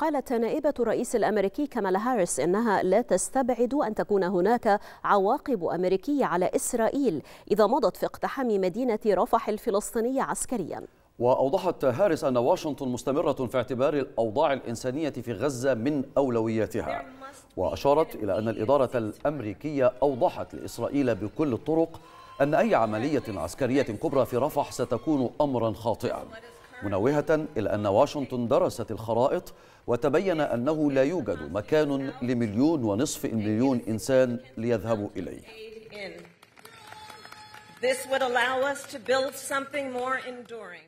قالت نائبة الرئيس الأمريكي كمالا هاريس إنها لا تستبعد أن تكون هناك عواقب أمريكية على إسرائيل إذا مضت في اقتحام مدينة رفح الفلسطينية عسكريا وأوضحت هاريس أن واشنطن مستمرة في اعتبار الأوضاع الإنسانية في غزة من أولوياتها وأشارت إلى أن الإدارة الأمريكية أوضحت لإسرائيل بكل الطرق أن أي عملية عسكرية كبرى في رفح ستكون أمرا خاطئا منوهة إلى أن واشنطن درست الخرائط وتبين أنه لا يوجد مكان لمليون ونصف مليون إنسان ليذهبوا إليه This would allow us to build something more enduring.